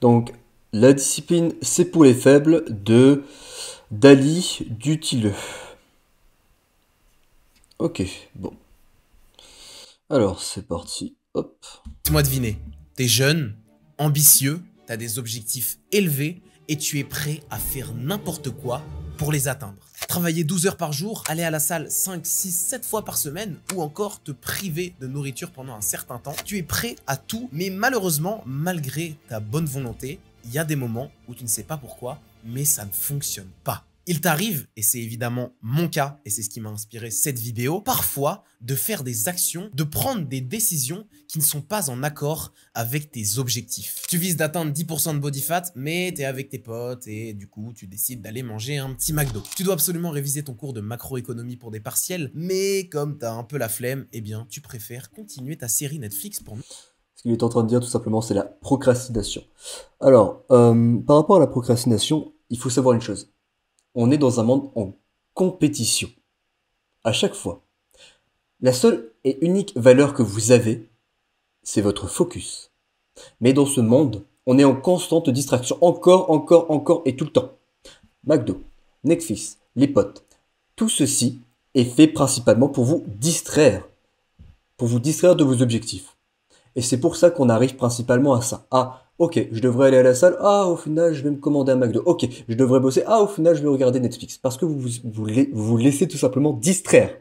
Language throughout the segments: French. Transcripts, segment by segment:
Donc la discipline c'est pour les faibles de Dali Dutilleux. Ok, bon. Alors c'est parti, hop. Laisse-moi deviner, t'es jeune, ambitieux, t'as des objectifs élevés et tu es prêt à faire n'importe quoi pour les atteindre. Travailler 12 heures par jour, aller à la salle 5, 6, 7 fois par semaine ou encore te priver de nourriture pendant un certain temps, tu es prêt à tout, mais malheureusement, malgré ta bonne volonté, il y a des moments où tu ne sais pas pourquoi, mais ça ne fonctionne pas. Il t'arrive, et c'est évidemment mon cas, et c'est ce qui m'a inspiré cette vidéo, parfois de faire des actions, de prendre des décisions qui ne sont pas en accord avec tes objectifs. Tu vises d'atteindre 10% de body fat, mais t'es avec tes potes et du coup tu décides d'aller manger un petit McDo. Tu dois absolument réviser ton cours de macroéconomie pour des partiels, mais comme t'as un peu la flemme, eh bien tu préfères continuer ta série Netflix pour nous. Ce qu'il est en train de dire tout simplement, c'est la procrastination. Alors, euh, par rapport à la procrastination, il faut savoir une chose on est dans un monde en compétition. À chaque fois. La seule et unique valeur que vous avez, c'est votre focus. Mais dans ce monde, on est en constante distraction, encore, encore, encore et tout le temps. McDo, Netflix, les potes, tout ceci est fait principalement pour vous distraire, pour vous distraire de vos objectifs. Et c'est pour ça qu'on arrive principalement à ça, à Ok, je devrais aller à la salle. Ah, au final, je vais me commander un McDo. Ok, je devrais bosser. Ah, au final, je vais regarder Netflix. Parce que vous vous, vous laissez tout simplement distraire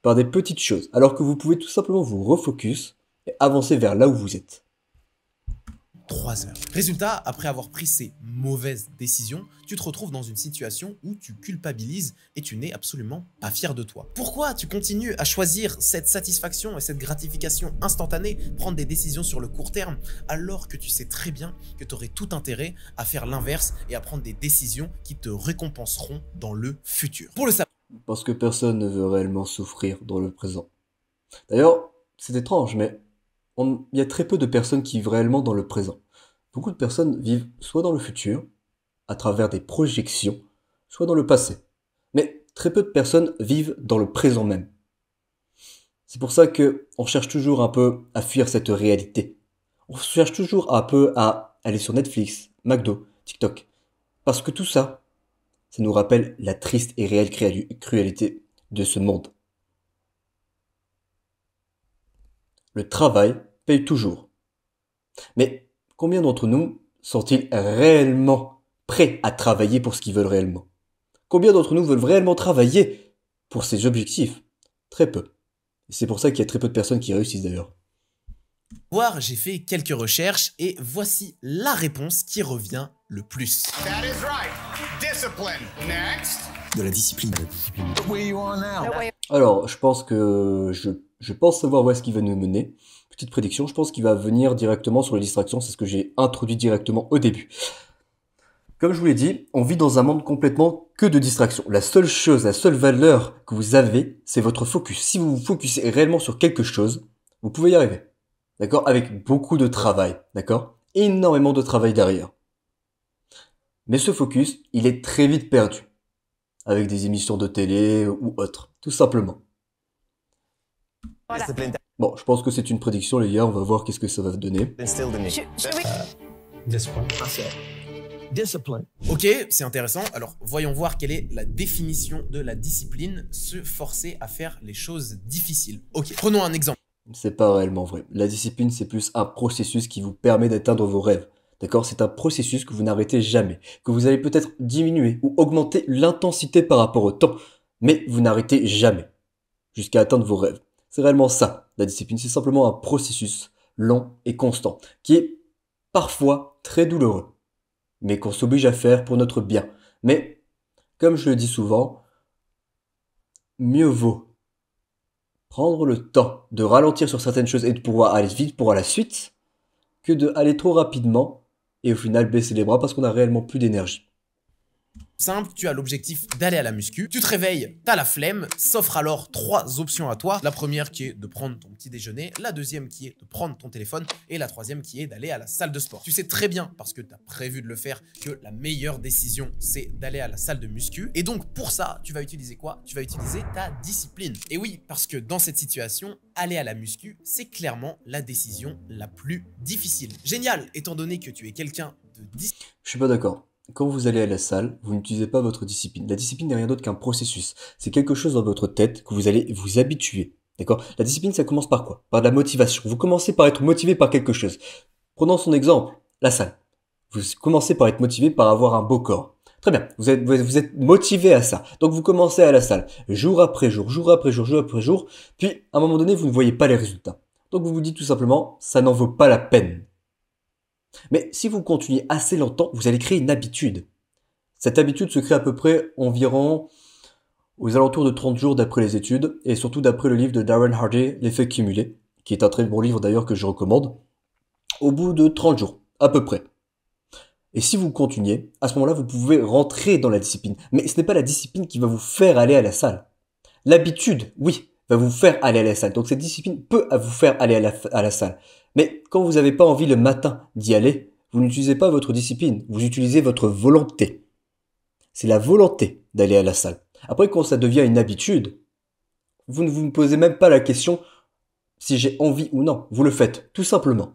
par des petites choses, alors que vous pouvez tout simplement vous refocus et avancer vers là où vous êtes. 3 heures. Résultat, après avoir pris ces mauvaises décisions, tu te retrouves dans une situation où tu culpabilises et tu n'es absolument pas fier de toi. Pourquoi tu continues à choisir cette satisfaction et cette gratification instantanée, prendre des décisions sur le court terme, alors que tu sais très bien que tu aurais tout intérêt à faire l'inverse et à prendre des décisions qui te récompenseront dans le futur Pour le savoir. Parce que personne ne veut réellement souffrir dans le présent. D'ailleurs, c'est étrange, mais il y a très peu de personnes qui vivent réellement dans le présent. Beaucoup de personnes vivent soit dans le futur, à travers des projections, soit dans le passé. Mais très peu de personnes vivent dans le présent même. C'est pour ça que on cherche toujours un peu à fuir cette réalité. On cherche toujours un peu à aller sur Netflix, McDo, TikTok. Parce que tout ça, ça nous rappelle la triste et réelle crualité de ce monde. le travail paye toujours. Mais combien d'entre nous sont-ils réellement prêts à travailler pour ce qu'ils veulent réellement Combien d'entre nous veulent réellement travailler pour ces objectifs Très peu. C'est pour ça qu'il y a très peu de personnes qui réussissent d'ailleurs. Voir, j'ai fait quelques recherches et voici la réponse qui revient le plus. Discipline. De la discipline. Alors, je pense que je je pense savoir où est-ce qu'il va nous mener. Petite prédiction, je pense qu'il va venir directement sur les distractions, c'est ce que j'ai introduit directement au début. Comme je vous l'ai dit, on vit dans un monde complètement que de distractions. La seule chose, la seule valeur que vous avez, c'est votre focus. Si vous vous focussez réellement sur quelque chose, vous pouvez y arriver. D'accord Avec beaucoup de travail, d'accord Énormément de travail derrière. Mais ce focus, il est très vite perdu. Avec des émissions de télé ou autres, tout simplement. Bon, je pense que c'est une prédiction, les gars. On va voir qu'est-ce que ça va donner. Discipline. Ok, c'est intéressant. Alors, voyons voir quelle est la définition de la discipline, se forcer à faire les choses difficiles. Ok, prenons un exemple. C'est pas réellement vrai. La discipline, c'est plus un processus qui vous permet d'atteindre vos rêves. D'accord C'est un processus que vous n'arrêtez jamais, que vous allez peut-être diminuer ou augmenter l'intensité par rapport au temps, mais vous n'arrêtez jamais jusqu'à atteindre vos rêves. C'est réellement ça, la discipline. C'est simplement un processus lent et constant, qui est parfois très douloureux, mais qu'on s'oblige à faire pour notre bien. Mais, comme je le dis souvent, mieux vaut prendre le temps de ralentir sur certaines choses et de pouvoir aller vite pour la suite, que d'aller trop rapidement et au final baisser les bras parce qu'on a réellement plus d'énergie. Simple, tu as l'objectif d'aller à la muscu, tu te réveilles, t'as la flemme, s'offre alors trois options à toi. La première qui est de prendre ton petit déjeuner, la deuxième qui est de prendre ton téléphone et la troisième qui est d'aller à la salle de sport. Tu sais très bien, parce que t'as prévu de le faire, que la meilleure décision c'est d'aller à la salle de muscu. Et donc pour ça, tu vas utiliser quoi Tu vas utiliser ta discipline. Et oui, parce que dans cette situation, aller à la muscu, c'est clairement la décision la plus difficile. Génial, étant donné que tu es quelqu'un de... Je suis pas d'accord quand vous allez à la salle, vous n'utilisez pas votre discipline. La discipline n'est rien d'autre qu'un processus. C'est quelque chose dans votre tête que vous allez vous habituer. D'accord La discipline, ça commence par quoi Par la motivation. Vous commencez par être motivé par quelque chose. Prenons son exemple, la salle. Vous commencez par être motivé par avoir un beau corps. Très bien, vous êtes, vous êtes motivé à ça. Donc vous commencez à la salle, jour après jour, jour après jour, jour après jour. Puis, à un moment donné, vous ne voyez pas les résultats. Donc vous vous dites tout simplement, ça n'en vaut pas la peine. Mais si vous continuez assez longtemps, vous allez créer une habitude. Cette habitude se crée à peu près environ aux alentours de 30 jours d'après les études, et surtout d'après le livre de Darren Hardy, L'effet cumulé, qui est un très bon livre d'ailleurs que je recommande, au bout de 30 jours, à peu près. Et si vous continuez, à ce moment-là, vous pouvez rentrer dans la discipline. Mais ce n'est pas la discipline qui va vous faire aller à la salle. L'habitude, oui, va vous faire aller à la salle. Donc cette discipline peut vous faire aller à la, à la salle. Mais quand vous n'avez pas envie le matin d'y aller, vous n'utilisez pas votre discipline, vous utilisez votre volonté. C'est la volonté d'aller à la salle. Après, quand ça devient une habitude, vous ne vous posez même pas la question si j'ai envie ou non. Vous le faites, tout simplement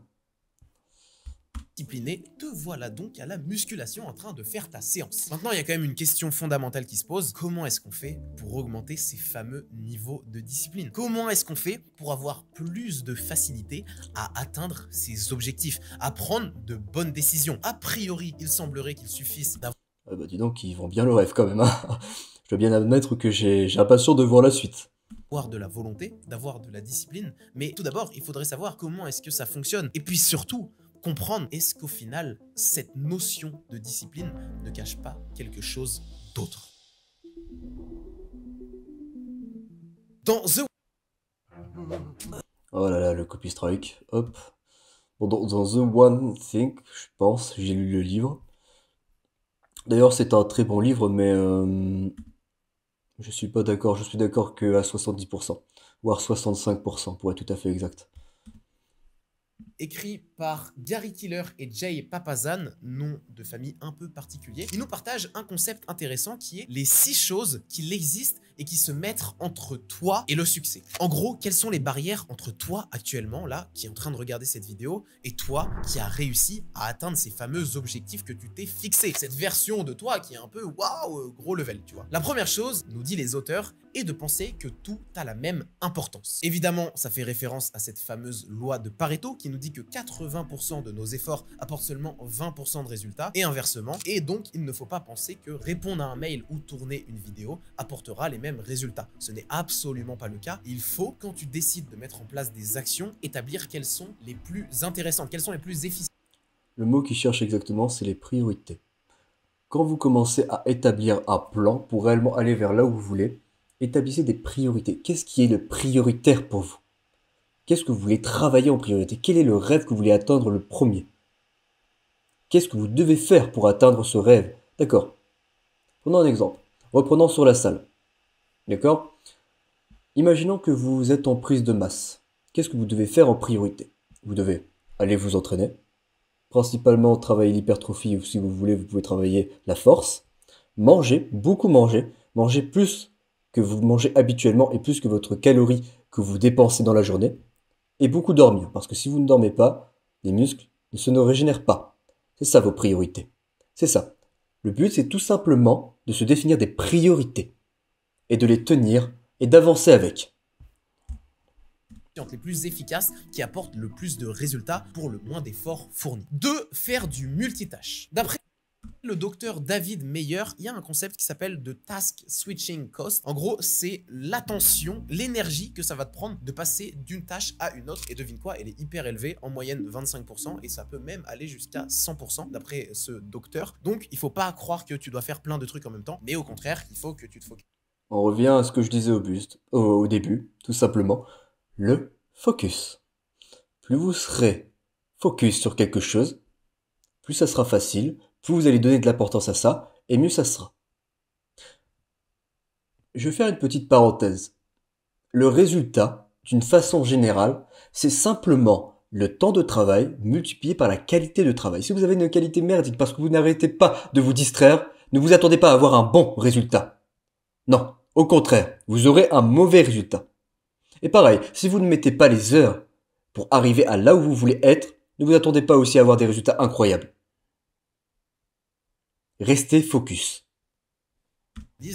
discipliné, te voilà donc à la musculation en train de faire ta séance. Maintenant, il y a quand même une question fondamentale qui se pose. Comment est-ce qu'on fait pour augmenter ces fameux niveaux de discipline Comment est-ce qu'on fait pour avoir plus de facilité à atteindre ses objectifs, à prendre de bonnes décisions A priori, il semblerait qu'il suffise d'avoir... Ah bah dis donc, ils vont bien le rêve quand même. Hein. Je dois bien admettre que j'ai sûr de voir la suite de la volonté, d'avoir de la discipline, mais tout d'abord, il faudrait savoir comment est-ce que ça fonctionne. Et puis surtout, comprendre est-ce qu'au final, cette notion de discipline ne cache pas quelque chose d'autre. Dans The... Oh là là, le copy strike, hop. dans, The One Thing, je pense, j'ai lu le livre. D'ailleurs, c'est un très bon livre, mais euh, je suis pas d'accord. Je suis d'accord qu'à 70%, voire 65% pour être tout à fait exact. Écrit par Gary Killer et Jay Papazan, nom de famille un peu particulier. Ils nous partagent un concept intéressant qui est les six choses qui existent et qui se mettent entre toi et le succès. En gros, quelles sont les barrières entre toi actuellement, là, qui est en train de regarder cette vidéo, et toi qui a réussi à atteindre ces fameux objectifs que tu t'es fixé. Cette version de toi qui est un peu waouh, gros level, tu vois. La première chose, nous dit les auteurs, est de penser que tout a la même importance. Évidemment, ça fait référence à cette fameuse loi de Pareto qui nous dit que 80 20% de nos efforts apportent seulement 20% de résultats et inversement. Et donc, il ne faut pas penser que répondre à un mail ou tourner une vidéo apportera les mêmes résultats. Ce n'est absolument pas le cas. Il faut, quand tu décides de mettre en place des actions, établir quelles sont les plus intéressantes, quelles sont les plus efficaces. Le mot qui cherche exactement, c'est les priorités. Quand vous commencez à établir un plan pour réellement aller vers là où vous voulez, établissez des priorités. Qu'est-ce qui est le prioritaire pour vous Qu'est-ce que vous voulez travailler en priorité Quel est le rêve que vous voulez atteindre le premier Qu'est-ce que vous devez faire pour atteindre ce rêve D'accord. Prenons un exemple. Reprenons sur la salle. D'accord Imaginons que vous êtes en prise de masse. Qu'est-ce que vous devez faire en priorité Vous devez aller vous entraîner. Principalement travailler l'hypertrophie ou si vous voulez, vous pouvez travailler la force. Manger, beaucoup manger. Manger plus que vous mangez habituellement et plus que votre calorie que vous dépensez dans la journée et beaucoup dormir, parce que si vous ne dormez pas, les muscles ne se régénèrent pas. C'est ça vos priorités. C'est ça. Le but, c'est tout simplement de se définir des priorités et de les tenir et d'avancer avec les plus efficaces qui apportent le plus de résultats pour le moins d'efforts fournis. De Faire du multitâche. D'après le docteur David Meyer, il y a un concept qui s'appelle de task switching cost. En gros, c'est l'attention, l'énergie que ça va te prendre de passer d'une tâche à une autre. Et devine quoi, elle est hyper élevée, en moyenne 25%, et ça peut même aller jusqu'à 100% d'après ce docteur. Donc, il ne faut pas croire que tu dois faire plein de trucs en même temps, mais au contraire, il faut que tu te focus. On revient à ce que je disais au, buste, au début, tout simplement, le focus. Plus vous serez focus sur quelque chose, plus ça sera facile, plus vous allez donner de l'importance à ça, et mieux ça sera. Je vais faire une petite parenthèse. Le résultat, d'une façon générale, c'est simplement le temps de travail multiplié par la qualité de travail. Si vous avez une qualité merdique parce que vous n'arrêtez pas de vous distraire, ne vous attendez pas à avoir un bon résultat. Non, au contraire, vous aurez un mauvais résultat. Et pareil, si vous ne mettez pas les heures pour arriver à là où vous voulez être, ne vous attendez pas aussi à avoir des résultats incroyables restez focus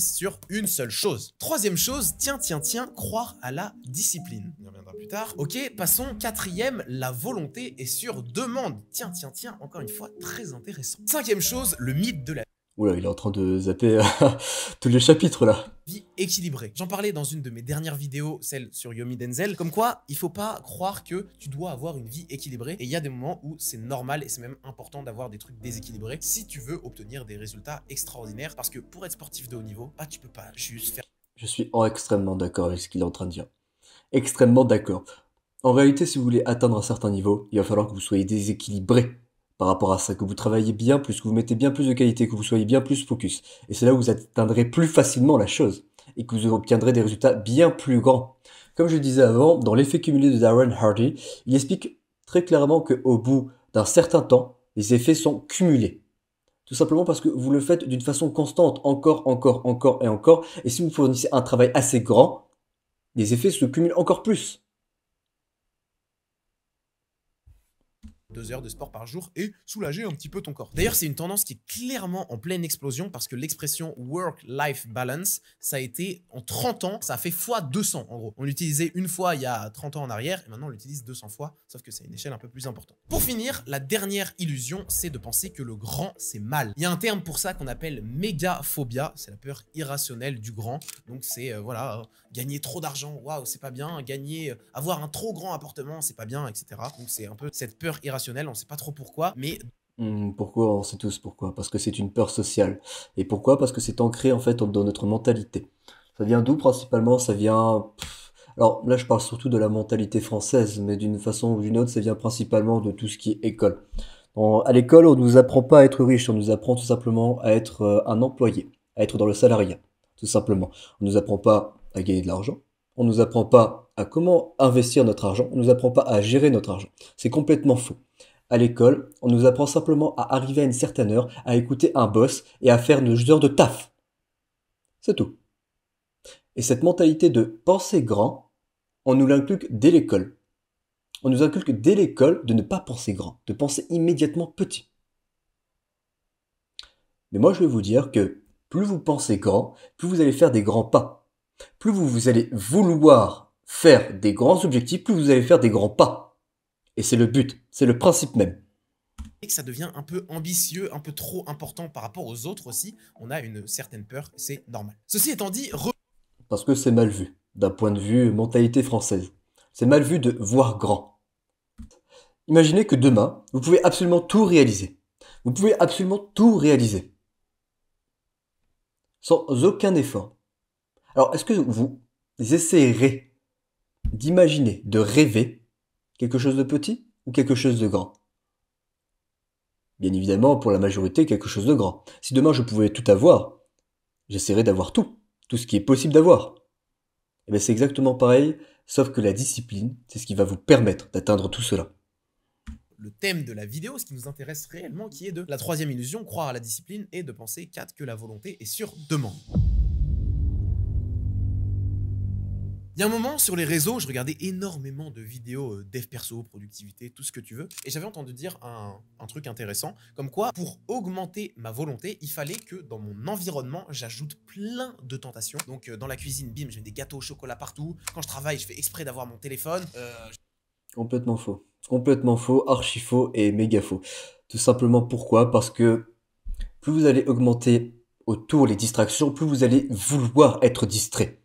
sur une seule chose. Troisième chose, tiens, tiens, tiens, croire à la discipline. On y reviendra plus tard. Ok, passons. Quatrième, la volonté est sur demande. Tiens, tiens, tiens, encore une fois, très intéressant. Cinquième chose, le mythe de la Oula, il est en train de zapper euh, tous les chapitres là. Vie équilibrée. J'en parlais dans une de mes dernières vidéos, celle sur Yomi Denzel, comme quoi il faut pas croire que tu dois avoir une vie équilibrée. Et il y a des moments où c'est normal et c'est même important d'avoir des trucs déséquilibrés si tu veux obtenir des résultats extraordinaires. Parce que pour être sportif de haut niveau, bah tu peux pas juste faire. Je suis extrêmement d'accord avec ce qu'il est en train de dire. Extrêmement d'accord. En réalité, si vous voulez atteindre un certain niveau, il va falloir que vous soyez déséquilibré par rapport à ça, que vous travaillez bien plus, que vous mettez bien plus de qualité, que vous soyez bien plus focus. Et c'est là où vous atteindrez plus facilement la chose et que vous obtiendrez des résultats bien plus grands. Comme je le disais avant, dans l'effet cumulé de Darren Hardy, il explique très clairement qu'au bout d'un certain temps, les effets sont cumulés. Tout simplement parce que vous le faites d'une façon constante, encore, encore, encore et encore. Et si vous fournissez un travail assez grand, les effets se cumulent encore plus. heures de sport par jour et soulager un petit peu ton corps. D'ailleurs, c'est une tendance qui est clairement en pleine explosion parce que l'expression work-life balance, ça a été en 30 ans, ça a fait fois 200 en gros. On l'utilisait une fois il y a 30 ans en arrière et maintenant on l'utilise 200 fois, sauf que c'est une échelle un peu plus importante. Pour finir, la dernière illusion, c'est de penser que le grand, c'est mal. Il y a un terme pour ça qu'on appelle méga phobia c'est la peur irrationnelle du grand. Donc c'est euh, voilà, gagner trop d'argent, waouh, c'est pas bien, gagner euh, avoir un trop grand appartement, c'est pas bien, etc. Donc c'est un peu cette peur irrationnelle on ne sait pas trop pourquoi, mais hmm, pourquoi On sait tous pourquoi. Parce que c'est une peur sociale. Et pourquoi Parce que c'est ancré en fait dans notre mentalité. Ça vient d'où principalement Ça vient... Alors là je parle surtout de la mentalité française, mais d'une façon ou d'une autre ça vient principalement de tout ce qui est école. à l'école on ne nous apprend pas à être riche, on nous apprend tout simplement à être euh, un employé, à être dans le salariat, tout simplement. On ne nous apprend pas à gagner de l'argent, on ne nous apprend pas à comment investir notre argent, on ne nous apprend pas à gérer notre argent. C'est complètement faux. À l'école, on nous apprend simplement à arriver à une certaine heure, à écouter un boss et à faire nos heures de taf. C'est tout. Et cette mentalité de penser grand, on nous l'inculque dès l'école. On nous inculque dès l'école de ne pas penser grand, de penser immédiatement petit. Mais moi, je vais vous dire que plus vous pensez grand, plus vous allez faire des grands pas plus vous, allez vouloir faire des grands objectifs, plus vous allez faire des grands pas. Et c'est le but, c'est le principe même et que ça devient un peu ambitieux, un peu trop important par rapport aux autres aussi, on a une certaine peur, c'est normal. Ceci étant dit, parce que c'est mal vu, d'un point de vue mentalité française. C'est mal vu de voir grand. Imaginez que demain, vous pouvez absolument tout réaliser. Vous pouvez absolument tout réaliser. Sans aucun effort, alors, est-ce que vous essayerez d'imaginer, de rêver quelque chose de petit ou quelque chose de grand Bien évidemment, pour la majorité, quelque chose de grand. Si demain je pouvais tout avoir, j'essaierais d'avoir tout, tout ce qui est possible d'avoir. Et eh bien c'est exactement pareil, sauf que la discipline, c'est ce qui va vous permettre d'atteindre tout cela le thème de la vidéo, ce qui nous intéresse réellement, qui est de la troisième illusion, croire à la discipline, et de penser 4 que la volonté est sur demande. Il y a un moment sur les réseaux, je regardais énormément de vidéos euh, dev perso, productivité, tout ce que tu veux, et j'avais entendu dire un, truc intéressant, comme quoi pour augmenter ma volonté, il fallait que dans mon environnement, j'ajoute plein de tentations. Donc euh, dans la cuisine, bim, j'ai des gâteaux au chocolat partout. Quand je travaille, je fais exprès d'avoir mon téléphone. Euh, Complètement faux. Complètement faux, archi faux et méga faux. Tout simplement pourquoi Parce que plus vous allez augmenter autour les distractions, plus vous allez vouloir être distrait.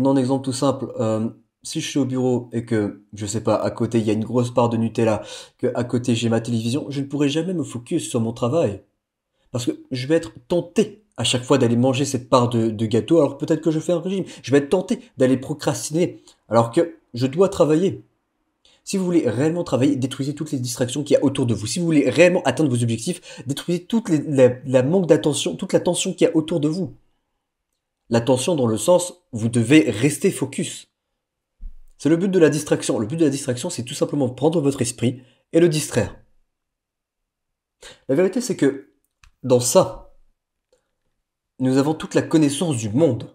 Prenons un exemple tout simple. Euh, si je suis au bureau et que, je sais pas, à côté il y a une grosse part de Nutella, que à côté j'ai ma télévision, je ne pourrai jamais me focus sur mon travail. Parce que je vais être tenté à chaque fois d'aller manger cette part de, gâteau, alors peut-être que je fais un régime. Je vais être tenté d'aller procrastiner, alors que je dois travailler. Si vous voulez réellement travailler, détruisez toutes les distractions qu'il y a autour de vous. Si vous voulez réellement atteindre vos objectifs, détruisez toute manque d'attention, toute la tension qu'il y a autour de vous. L'attention dans le sens, vous devez rester focus. C'est le but de la distraction. Le but de la distraction, c'est tout simplement prendre votre esprit et le distraire. La vérité, c'est que dans ça, nous avons toute la connaissance du monde.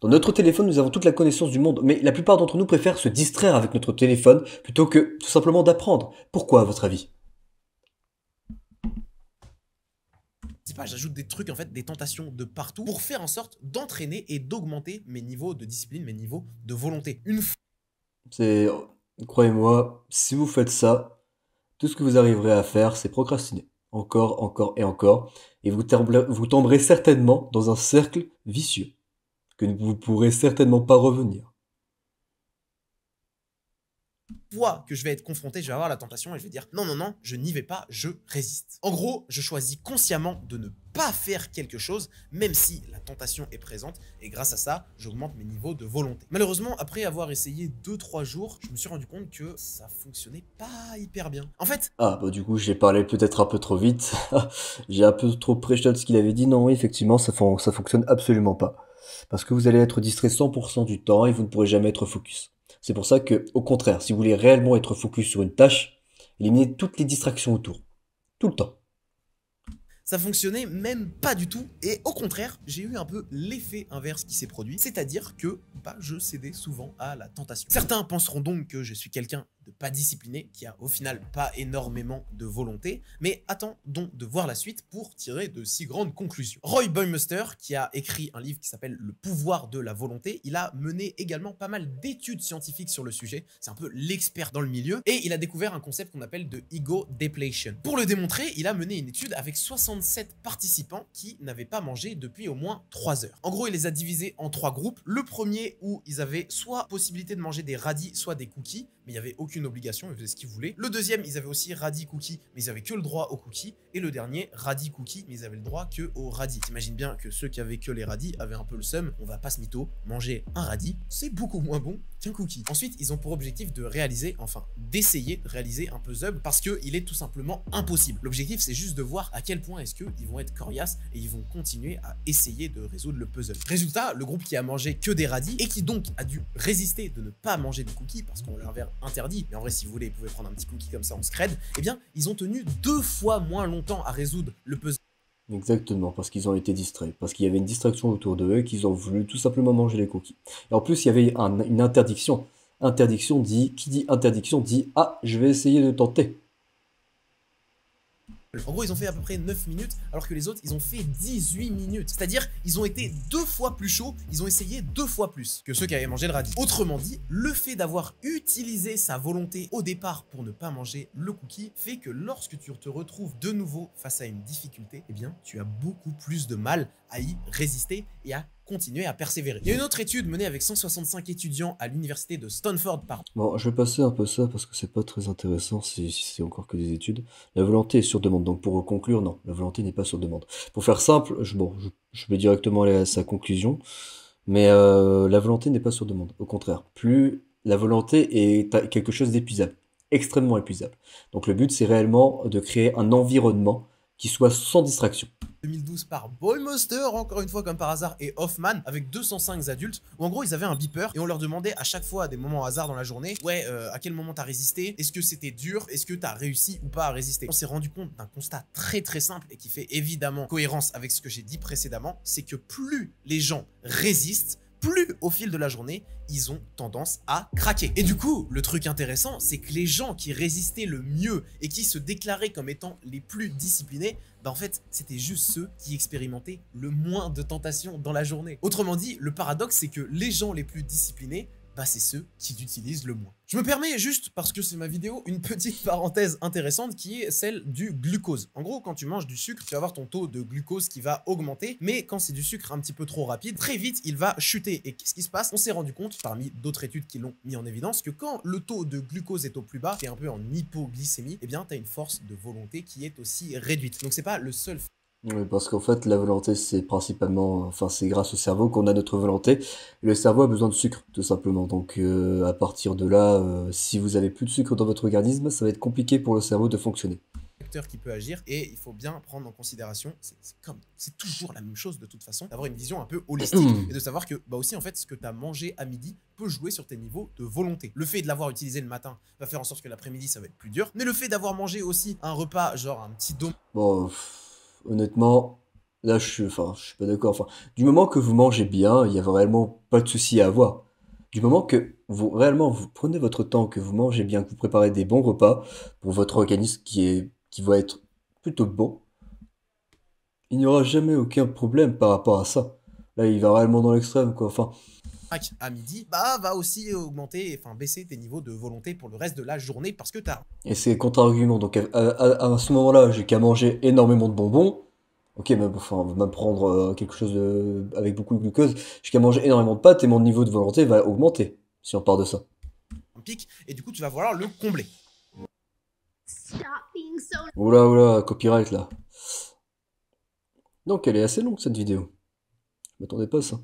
Dans notre téléphone, nous avons toute la connaissance du monde, mais la plupart d'entre nous préfèrent se distraire avec notre téléphone plutôt que tout simplement d'apprendre. Pourquoi, à votre avis c'est pas, j'ajoute des trucs, en fait, des tentations de partout pour faire en sorte d'entraîner et d'augmenter mes niveaux de discipline, mes niveaux de volonté. Une C'est, croyez-moi, si vous faites ça, tout ce que vous arriverez à faire, c'est procrastiner. Encore, encore et encore. Et vous, vous tomberez certainement dans un cercle vicieux que vous ne pourrez certainement pas revenir que je vais être confronté, je vais avoir la tentation et je vais dire non, non, non, je n'y vais pas, je résiste. En gros, je choisis consciemment de ne pas faire quelque chose, même si la tentation est présente, et grâce à ça, j'augmente mes niveaux de volonté. Malheureusement, après avoir essayé 2-3 jours, je me suis rendu compte que ça fonctionnait pas hyper bien. En fait... Ah bah du coup, j'ai parlé peut-être un peu trop vite, j'ai un peu trop prêché de ce qu'il avait dit, non, effectivement, ça, ça fonctionne absolument pas. Parce que vous allez être distrait 100% du temps et vous ne pourrez jamais être focus. C'est pour ça que, au contraire, si vous voulez réellement être focus sur une tâche, éliminez toutes les distractions autour. Tout le temps. Ça fonctionnait même pas du tout, et au contraire, j'ai eu un peu l'effet inverse qui s'est produit, c'est-à-dire que bah, je cédais souvent à la tentation. Certains penseront donc que je suis quelqu'un de pas discipliné, qui a au final pas énormément de volonté, mais attendons donc de voir la suite pour tirer de si grandes conclusions. Roy Boymuster, qui a écrit un livre qui s'appelle Le pouvoir de la volonté, il a mené également pas mal d'études scientifiques sur le sujet, c'est un peu l'expert dans le milieu, et il a découvert un concept qu'on appelle de ego depletion. Pour le démontrer, il a mené une étude avec 67 participants qui n'avaient pas mangé depuis au moins 3 heures. En gros, il les a divisés en trois groupes, le premier où ils avaient soit possibilité de manger des radis, soit des cookies, mais il y avait aucune obligation, ils faisaient ce qu'ils voulaient. Le deuxième, ils avaient aussi radis cookies, mais ils avaient que le droit aux cookies. Et le dernier, radis cookies, mais ils avaient le droit que aux radis. T'imagines bien que ceux qui avaient que les radis avaient un peu le seum. On va pas se mytho, manger un radis, c'est beaucoup moins bon qu'un cookie. Ensuite, ils ont pour objectif de réaliser, enfin d'essayer de réaliser un puzzle parce qu'il est tout simplement impossible. L'objectif, c'est juste de voir à quel point est-ce qu'ils vont être coriaces et ils vont continuer à essayer de résoudre le puzzle. Résultat, le groupe qui a mangé que des radis et qui donc a dû résister de ne pas manger des cookies parce qu'on leur avait interdit mais en vrai, si vous voulez, vous pouvez prendre un petit cookie comme ça, on scred, eh bien, ils ont tenu deux fois moins longtemps à résoudre le puzzle. Exactement, parce qu'ils ont été distraits, parce qu'il y avait une distraction autour d'eux et qu'ils ont voulu tout simplement manger les cookies. Et en plus, il y avait une interdiction. Interdiction dit, qui dit interdiction dit, ah, je vais essayer de tenter. En gros, ils ont fait à peu près 9 minutes, alors que les autres, ils ont fait 18 minutes. C'est-à-dire, ils ont été deux fois plus chauds, ils ont essayé deux fois plus que ceux qui avaient mangé le radis. Autrement dit, le fait d'avoir utilisé sa volonté au départ pour ne pas manger le cookie fait que lorsque tu te retrouves de nouveau face à une difficulté, eh bien, tu as beaucoup plus de mal à y résister et à continuer à persévérer. Il y a une autre étude menée avec 165 étudiants à l'université de Stanford par Bon, je vais passer un peu ça parce que c'est pas très intéressant si, c'est encore que des études. La volonté est sur demande, donc pour conclure, non, la volonté n'est pas sur demande. Pour faire simple, je, bon, je, vais directement aller à sa conclusion, mais euh, la volonté n'est pas sur demande, au contraire. Plus la volonté est quelque chose d'épuisable, extrêmement épuisable. Donc le but, c'est réellement de créer un environnement soit sans distraction. 2012 par Boy Monster, encore une fois comme par hasard, et Hoffman avec 205 adultes, où en gros ils avaient un beeper et on leur demandait à chaque fois à des moments hasard dans la journée, ouais, euh, à quel moment t'as résisté, est-ce que c'était dur, est-ce que t'as réussi ou pas à résister. On s'est rendu compte d'un constat très très simple et qui fait évidemment cohérence avec ce que j'ai dit précédemment, c'est que plus les gens résistent, plus au fil de la journée, ils ont tendance à craquer. Et du coup, le truc intéressant, c'est que les gens qui résistaient le mieux et qui se déclaraient comme étant les plus disciplinés, bah, en fait, c'était juste ceux qui expérimentaient le moins de tentations dans la journée. Autrement dit, le paradoxe, c'est que les gens les plus disciplinés bah c'est ceux qui l'utilisent le moins. Je me permets juste, parce que c'est ma vidéo, une petite parenthèse intéressante qui est celle du glucose. En gros, quand tu manges du sucre, tu vas avoir ton taux de glucose qui va augmenter, mais quand c'est du sucre un petit peu trop rapide, très vite, il va chuter. Et qu'est-ce qui se passe On s'est rendu compte, parmi d'autres études qui l'ont mis en évidence, que quand le taux de glucose est au plus bas, es un peu en hypoglycémie, eh bien, as une force de volonté qui est aussi réduite. Donc c'est pas le seul oui, parce qu'en fait, la volonté, c'est principalement, enfin, c'est grâce au cerveau qu'on a notre volonté. Le cerveau a besoin de sucre, tout simplement. Donc, euh, à partir de là, euh, si vous avez plus de sucre dans votre organisme, ça va être compliqué pour le cerveau de fonctionner. Acteur qui peut agir et il faut bien prendre en considération, c'est comme, c'est toujours la même chose de toute façon, d'avoir une vision un peu holistique et de savoir que, bah aussi, en fait, ce que tu as mangé à midi peut jouer sur tes niveaux de volonté. Le fait de l'avoir utilisé le matin va faire en sorte que l'après-midi, ça va être plus dur. Mais le fait d'avoir mangé aussi un repas, genre un petit don Bon honnêtement, là, je suis, enfin, je suis pas d'accord. du moment que vous mangez bien, il n'y a vraiment pas de souci à avoir. Du moment que vous réellement vous prenez votre temps, que vous mangez bien, que vous préparez des bons repas pour votre organisme qui est, qui va être plutôt bon, il n'y aura jamais aucun problème par rapport à ça. Là, il va réellement dans l'extrême, quoi. Enfin, à midi, bah va aussi augmenter, enfin baisser tes niveaux de volonté pour le reste de la journée parce que t'as. Et c'est contre-argument. Donc à, ce moment-là, j'ai qu'à manger énormément de bonbons. Ok, mais enfin, même prendre euh, quelque chose avec beaucoup de glucose, j'ai qu'à manger énormément de pâtes et mon niveau de volonté va augmenter si on part de ça. et du coup, tu vas vouloir le combler. Oula, oula, copyright là. Donc elle est assez longue cette vidéo. Je m'attendais pas ça.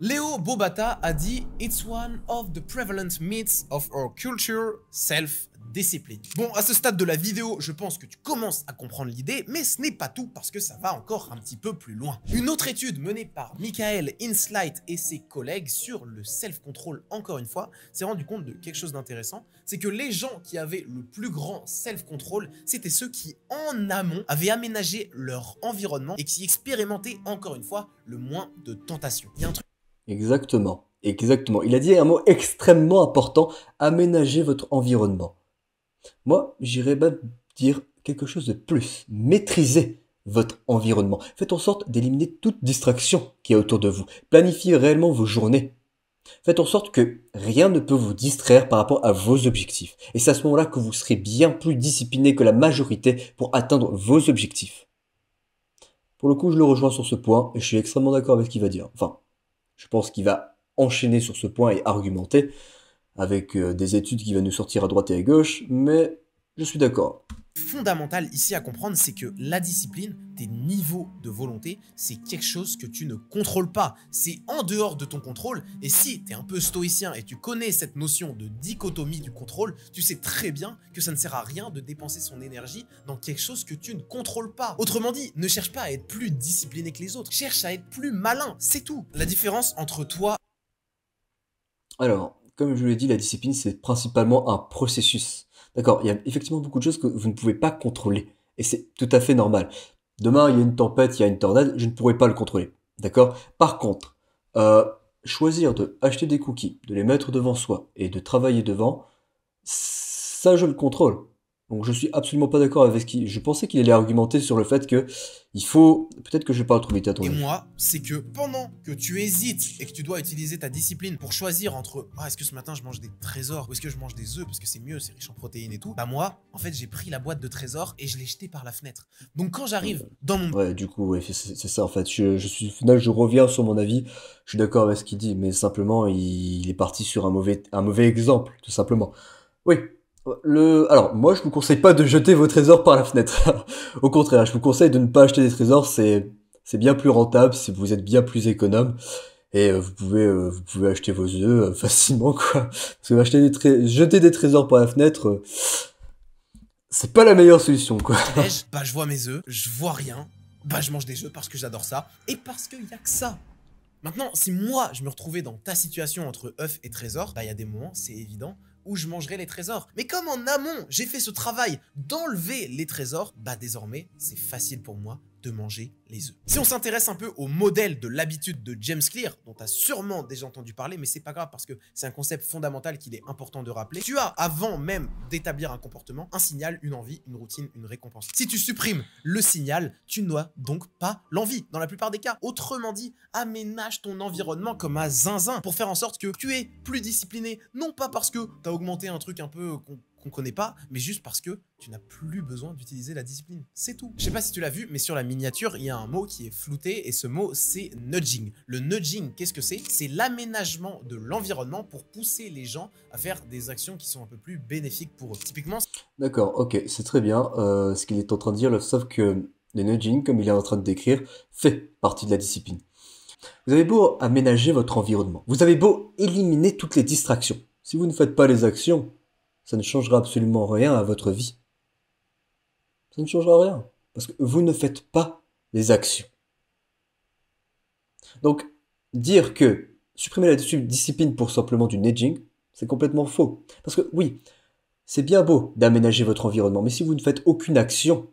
Léo Bobata a dit It's one of the prevalent myths of our culture, self discipline. Bon, à ce stade de la vidéo, je pense que tu commences à comprendre l'idée, mais ce n'est pas tout parce que ça va encore un petit peu plus loin. Une autre étude menée par Michael Inslight et ses collègues sur le self-control, encore une fois, s'est rendu compte de quelque chose d'intéressant, c'est que les gens qui avaient le plus grand self-control, c'était ceux qui, en amont, avaient aménagé leur environnement et qui expérimentaient, encore une fois, le moins de tentations. Il y a un truc... Exactement, exactement. Il a dit un mot extrêmement important, aménager votre environnement. Moi, j'irais même dire quelque chose de plus. Maîtrisez votre environnement. Faites en sorte d'éliminer toute distraction qui est autour de vous. Planifiez réellement vos journées. Faites en sorte que rien ne peut vous distraire par rapport à vos objectifs. Et c'est à ce moment-là que vous serez bien plus discipliné que la majorité pour atteindre vos objectifs. Pour le coup, je le rejoins sur ce point et je suis extrêmement d'accord avec ce qu'il va dire. Enfin, je pense qu'il va enchaîner sur ce point et argumenter avec euh, des études qui vont nous sortir à droite et à gauche, mais je suis d'accord. Fondamental ici à comprendre, c'est que la discipline, tes niveaux de volonté, c'est quelque chose que tu ne contrôles pas. C'est en dehors de ton contrôle. Et si tu es un peu stoïcien et tu connais cette notion de dichotomie du contrôle, tu sais très bien que ça ne sert à rien de dépenser son énergie dans quelque chose que tu ne contrôles pas. Autrement dit, ne cherche pas à être plus discipliné que les autres, cherche à être plus malin, c'est tout. La différence entre toi... Alors, comme je vous l'ai dit, la discipline, c'est principalement un processus. D'accord Il y a effectivement beaucoup de choses que vous ne pouvez pas contrôler. Et c'est tout à fait normal. Demain, il y a une tempête, il y a une tornade, je ne pourrai pas le contrôler. D'accord Par contre, euh, choisir de acheter des cookies, de les mettre devant soi et de travailler devant, ça je le contrôle. Donc je suis absolument pas d'accord avec ce qui. Je pensais qu'il allait argumenter sur le fait que il faut. Peut-être que je parle pas vite à Et moi, c'est que pendant que tu hésites et que tu dois utiliser ta discipline pour choisir entre ah, est-ce que ce matin je mange des trésors ou est-ce que je mange des œufs parce que c'est mieux, c'est riche en protéines et tout. Bah moi, en fait, j'ai pris la boîte de trésors et je l'ai jetée par la fenêtre. Donc quand j'arrive dans mon ouais du coup ouais, c'est ça en fait. Je, suis je reviens sur mon avis. Je suis d'accord avec ce qu'il dit, mais simplement il, est parti sur un mauvais un mauvais exemple tout simplement. Oui, le... Alors, moi, je vous conseille pas de jeter vos trésors par la fenêtre. Au contraire, je vous conseille de ne pas acheter des trésors, c'est, c'est bien plus rentable, si vous êtes bien plus économe. Et euh, vous pouvez, euh, vous pouvez acheter vos œufs euh, facilement, quoi. Parce que jeter des trésors par la fenêtre, c'est pas la meilleure solution, quoi. Bah, je vois mes œufs, je vois rien. Bah, je mange des œufs parce que j'adore ça. Et parce qu'il y a que ça. Maintenant, si moi, je me retrouvais dans ta situation entre œufs et trésors, bah, il y a des moments, c'est évident où je mangerai les trésors. Mais comme en amont, j'ai fait ce travail d'enlever les trésors, bah désormais, c'est facile pour moi de manger les œufs. Si on s'intéresse un peu au modèle de l'habitude de James Clear, dont tu as sûrement déjà entendu parler, mais c'est pas grave parce que c'est un concept fondamental qu'il est important de rappeler, tu as, avant même d'établir un comportement, un signal, une envie, une routine, une récompense. Si tu supprimes le signal, tu n'as donc pas l'envie, dans la plupart des cas. Autrement dit, aménage ton environnement comme un zinzin pour faire en sorte que tu es plus discipliné, non pas parce que tu as augmenté un truc un peu qu'on connaît pas, mais juste parce que tu n'as plus besoin d'utiliser la discipline. C'est tout. Je sais pas si tu l'as vu, mais sur la miniature, il y a un mot qui est flouté et ce mot, c'est nudging. Le nudging, qu'est-ce que c'est C'est l'aménagement de l'environnement pour pousser les gens à faire des actions qui sont un peu plus bénéfiques pour eux. Typiquement. D'accord, ok, c'est très bien euh, ce qu'il est en train de dire, sauf que le nudging, comme il est en train de décrire, fait partie de la discipline. Vous avez beau aménager votre environnement, vous avez beau éliminer toutes les distractions. Si vous ne faites pas les actions, ça ne changera absolument rien à votre vie. Ça ne changera rien. Parce que vous ne faites pas les actions. Donc, dire que supprimer la discipline pour simplement du nudging, c'est complètement faux. Parce que oui, c'est bien beau d'aménager votre environnement, mais si vous ne faites aucune action,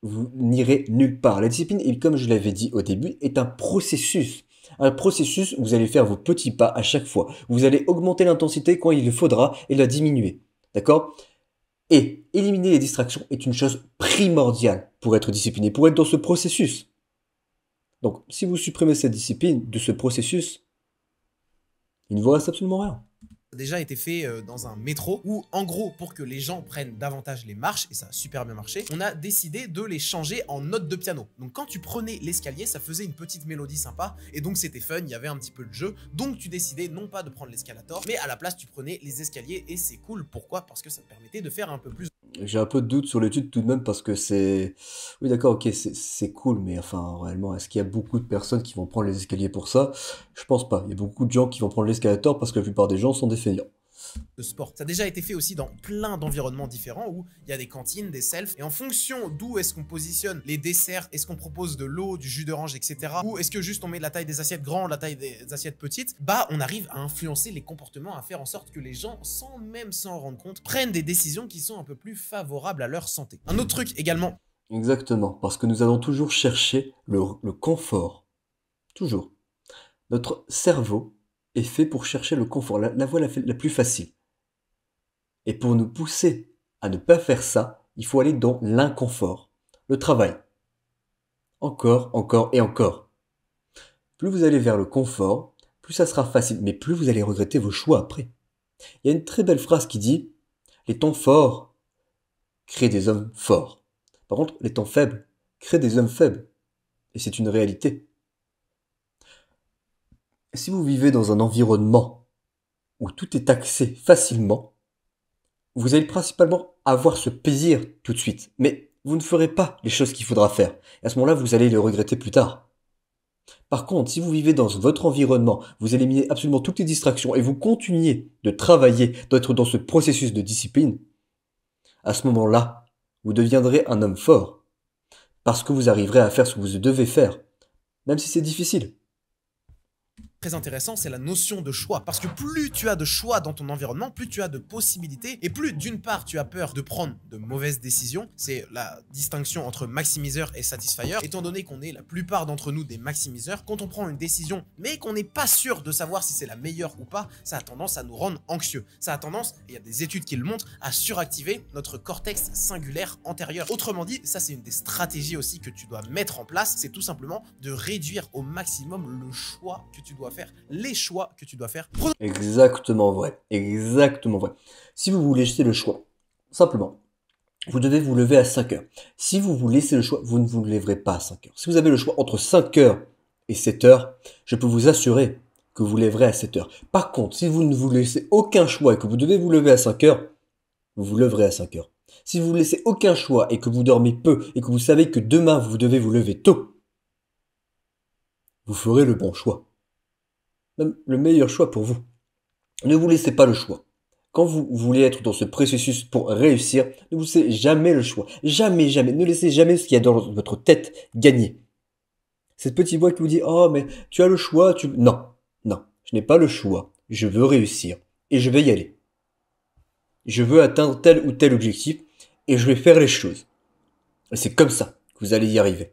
vous n'irez nulle part. La discipline, comme je l'avais dit au début, est un processus. Un processus où vous allez faire vos petits pas à chaque fois. Vous allez augmenter l'intensité quand il le faudra et la diminuer. D'accord Et éliminer les distractions est une chose primordiale pour être discipliné, pour être dans ce processus. Donc si vous supprimez cette discipline de ce processus, il ne vous reste absolument rien déjà été fait euh, dans un métro où, en gros, pour que les gens prennent davantage les marches, et ça a super bien marché, on a décidé de les changer en notes de piano. Donc quand tu prenais l'escalier, ça faisait une petite mélodie sympa, et donc c'était fun, il y avait un petit peu de jeu, donc tu décidais non pas de prendre l'escalator, mais à la place tu prenais les escaliers, et c'est cool, pourquoi Parce que ça te permettait de faire un peu plus j'ai un peu de doute sur l'étude tout de même parce que c'est. Oui, d'accord, ok, c'est cool, mais enfin, réellement, est-ce qu'il y a beaucoup de personnes qui vont prendre les escaliers pour ça Je pense pas. Il y a beaucoup de gens qui vont prendre l'escalator parce que la plupart des gens sont des de sport. Ça a déjà été fait aussi dans plein d'environnements différents où il y a des cantines, des selfs, et en fonction d'où est-ce qu'on positionne les desserts, est-ce qu'on propose de l'eau, du jus d'orange, etc., ou est-ce que juste on met la taille des assiettes grandes, la taille des assiettes petites, bah on arrive à influencer les comportements, à faire en sorte que les gens, sans même s'en rendre compte, prennent des décisions qui sont un peu plus favorables à leur santé. Un autre truc également. Exactement, parce que nous allons toujours chercher le confort. Toujours. Notre cerveau est fait pour chercher le confort, la, voie la plus facile. Et pour nous pousser à ne pas faire ça, il faut aller dans l'inconfort, le travail. Encore, encore et encore. Plus vous allez vers le confort, plus ça sera facile, mais plus vous allez regretter vos choix après. Il y a une très belle phrase qui dit Les temps forts créent des hommes forts. Par contre, les temps faibles créent des hommes faibles. Et c'est une réalité si vous vivez dans un environnement où tout est taxé facilement, vous allez principalement avoir ce plaisir tout de suite, mais vous ne ferez pas les choses qu'il faudra faire. Et à ce moment-là, vous allez les regretter plus tard. Par contre, si vous vivez dans votre environnement, vous éliminez absolument toutes les distractions et vous continuez de travailler, d'être dans ce processus de discipline, à ce moment-là, vous deviendrez un homme fort. Parce que vous arriverez à faire ce que vous devez faire, même si c'est difficile très intéressant, c'est la notion de choix. Parce que plus tu as de choix dans ton environnement, plus tu as de possibilités, et plus d'une part tu as peur de prendre de mauvaises décisions, c'est la distinction entre maximiseur et satisfier, étant donné qu'on est la plupart d'entre nous des maximiseurs, quand on prend une décision mais qu'on n'est pas sûr de savoir si c'est la meilleure ou pas, ça a tendance à nous rendre anxieux. Ça a tendance, et il y a des études qui le montrent, à suractiver notre cortex singulaire antérieur. Autrement dit, ça c'est une des stratégies aussi que tu dois mettre en place, c'est tout simplement de réduire au maximum le choix que tu dois faire, les choix que tu dois faire. Exactement vrai, exactement vrai. Si vous vous laissez le choix, simplement, vous devez vous lever à 5 heures. Si vous vous laissez le choix, vous ne vous lèverez pas à 5 heures. Si vous avez le choix entre 5 heures et 7 heures, je peux vous assurer que vous lèverez à 7 heures. Par contre, si vous ne vous laissez aucun choix et que vous devez vous lever à 5 heures, vous vous lèverez à 5 heures. Si vous ne laissez aucun choix et que vous dormez peu et que vous savez que demain vous devez vous lever tôt, vous ferez le bon choix le meilleur choix pour vous. Ne vous laissez pas le choix. Quand vous voulez être dans ce processus pour réussir, ne vous laissez jamais le choix. Jamais, jamais. Ne laissez jamais ce qu'il y a dans votre tête gagner. Cette petite voix qui vous dit, oh, mais tu as le choix, tu... Non, non, je n'ai pas le choix. Je veux réussir et je vais y aller. Je veux atteindre tel ou tel objectif et je vais faire les choses. c'est comme ça que vous allez y arriver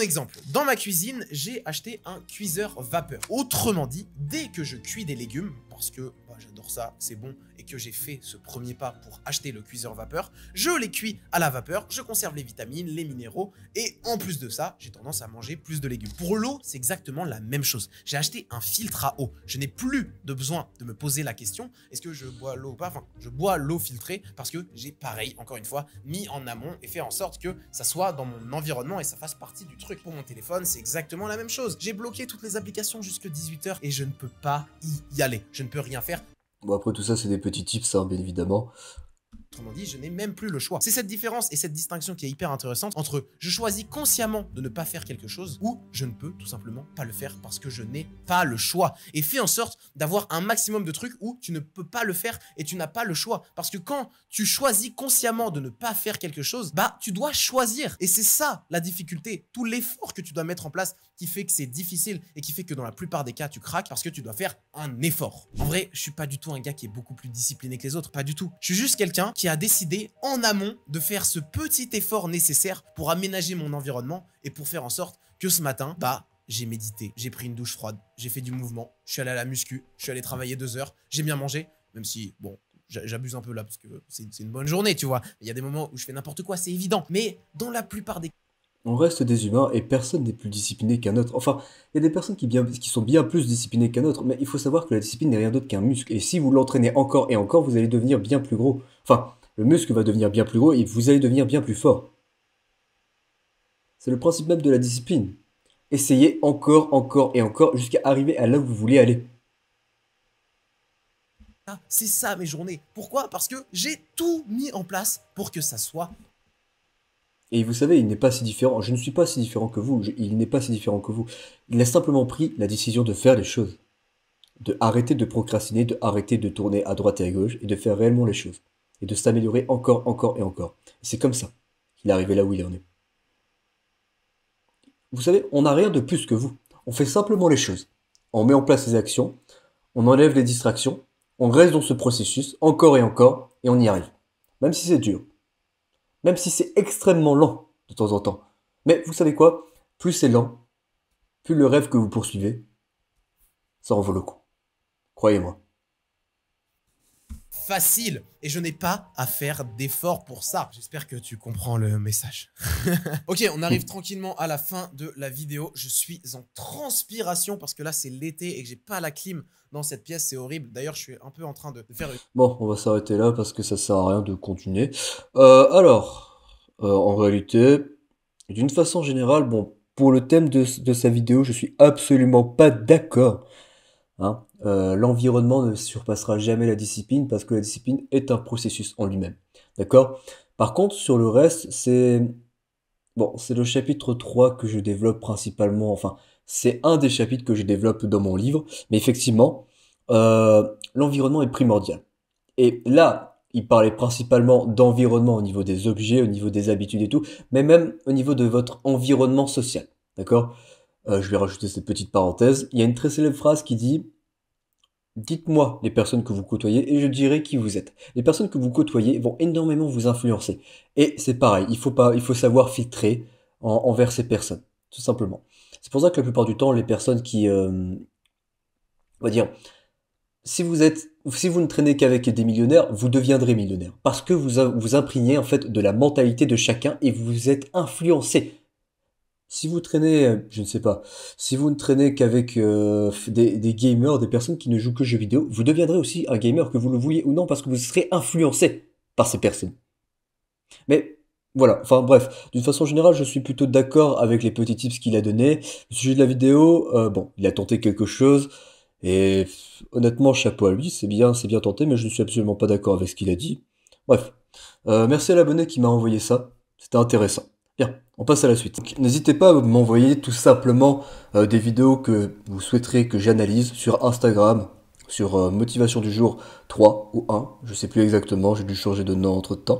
exemple, dans ma cuisine, j'ai acheté un cuiseur vapeur. Autrement dit, dès que je cuis des légumes, parce que bah, j'adore ça, c'est bon, et que j'ai fait ce premier pas pour acheter le cuiseur vapeur, je les cuis à la vapeur, je conserve les vitamines, les minéraux, et en plus de ça, j'ai tendance à manger plus de légumes. Pour l'eau, c'est exactement la même chose. J'ai acheté un filtre à eau. Je n'ai plus de besoin de me poser la question, est-ce que je bois l'eau ou pas Enfin, je bois l'eau filtrée parce que j'ai pareil, encore une fois, mis en amont et fait en sorte que ça soit dans mon environnement et ça fasse partie du truc. Pour mon téléphone, c'est exactement la même chose. J'ai bloqué toutes les applications jusque 18h et je ne peux pas y aller. Je ne rien faire. Bon, après tout ça, c'est des petits tips, hein, bien évidemment. Autrement dit, je n'ai même plus le choix. C'est cette différence et cette distinction qui est hyper intéressante entre je choisis consciemment de ne pas faire quelque chose ou je ne peux tout simplement pas le faire parce que je n'ai pas le choix. Et fais en sorte d'avoir un maximum de trucs où tu ne peux pas le faire et tu n'as pas le choix. Parce que quand tu choisis consciemment de ne pas faire quelque chose, bah tu dois choisir. Et c'est ça la difficulté, tout l'effort que tu dois mettre en place qui fait que c'est difficile et qui fait que dans la plupart des cas tu craques parce que tu dois faire un effort. En vrai, je suis pas du tout un gars qui est beaucoup plus discipliné que les autres, pas du tout. Je suis juste quelqu'un qui a décidé en amont de faire ce petit effort nécessaire pour aménager mon environnement et pour faire en sorte que ce matin, bah, j'ai médité, j'ai pris une douche froide, j'ai fait du mouvement, je suis allé à la muscu, je suis allé travailler deux heures, j'ai bien mangé, même si, bon, j'abuse un peu là parce que c'est une bonne journée, tu vois. Il y a des moments où je fais n'importe quoi, c'est évident. Mais dans la plupart des cas, on reste des humains et personne n'est plus discipliné qu'un autre. Enfin, il y a des personnes qui, sont bien plus disciplinées qu'un autre, mais il faut savoir que la discipline n'est rien d'autre qu'un muscle. Et si vous l'entraînez encore et encore, vous allez devenir bien plus gros. Enfin, le muscle va devenir bien plus gros et vous allez devenir bien plus fort. C'est le principe même de la discipline. Essayez encore, encore et encore jusqu'à arriver à là où vous voulez aller. Ah, c'est ça mes journées. Pourquoi Parce que j'ai tout mis en place pour que ça soit et vous savez, il n'est pas si différent, je ne suis pas si différent que vous, il n'est pas si différent que vous. Il a simplement pris la décision de faire les choses. De arrêter de procrastiner, de arrêter de tourner à droite et à gauche, et de faire réellement les choses. Et de s'améliorer encore, encore et encore. C'est comme ça qu'il est arrivé là où il en est. Vous savez, on n'a rien de plus que vous. On fait simplement les choses. On met en place les actions, on enlève les distractions, on reste dans ce processus encore et encore, et on y arrive. Même si c'est dur, même si c'est extrêmement lent de temps en temps. Mais vous savez quoi Plus c'est lent, plus le rêve que vous poursuivez, ça en vaut le coup. Croyez-moi facile et je n'ai pas à faire d'efforts pour ça. J'espère que tu comprends le message. ok, on arrive tranquillement à la fin de la vidéo. Je suis en transpiration parce que là c'est l'été et que j'ai pas la clim dans cette pièce, c'est horrible. D'ailleurs, je suis un peu en train de faire. Bon, on va s'arrêter là parce que ça sert à rien de continuer. Euh, alors, euh, en réalité, d'une façon générale, bon, pour le thème de, de, sa vidéo, je suis absolument pas d'accord. Hein euh, l'environnement ne surpassera jamais la discipline parce que la discipline est un processus en lui-même. D'accord Par contre, sur le reste, c'est. Bon, c'est le chapitre 3 que je développe principalement, enfin, c'est un des chapitres que je développe dans mon livre, mais effectivement, euh, l'environnement est primordial. Et là, il parlait principalement d'environnement au niveau des objets, au niveau des habitudes et tout, mais même au niveau de votre environnement social. D'accord euh, Je vais rajouter cette petite parenthèse. Il y a une très célèbre phrase qui dit Dites-moi les personnes que vous côtoyez et je dirai qui vous êtes. Les personnes que vous côtoyez vont énormément vous influencer. Et c'est pareil, il faut, pas, il faut savoir filtrer envers ces personnes, tout simplement. C'est pour ça que la plupart du temps, les personnes qui... Euh, on va dire, si vous êtes, si vous ne traînez qu'avec des millionnaires, vous deviendrez millionnaire parce que vous vous imprégnez en fait de la mentalité de chacun et vous êtes influencé si vous traînez, euh, je ne sais pas, si vous ne traînez qu'avec euh, des, gamers, des personnes qui ne jouent que jeux vidéo, vous deviendrez aussi un gamer que vous le vouliez ou non parce que vous serez influencé par ces personnes. Mais voilà, enfin bref, d'une façon générale, je suis plutôt d'accord avec les petits tips qu'il a donnés. Le sujet de la vidéo, euh, bon, il a tenté quelque chose, et honnêtement, chapeau à lui, c'est bien, c'est bien tenté, mais je ne suis absolument pas d'accord avec ce qu'il a dit. Bref, merci à l'abonné qui m'a envoyé ça, c'était intéressant. Bien. On passe à la suite. N'hésitez pas à m'envoyer tout simplement euh, des vidéos que vous souhaiterez que j'analyse sur Instagram, sur euh, Motivation du jour 3 ou 1, je ne sais plus exactement, j'ai dû changer de nom entre temps.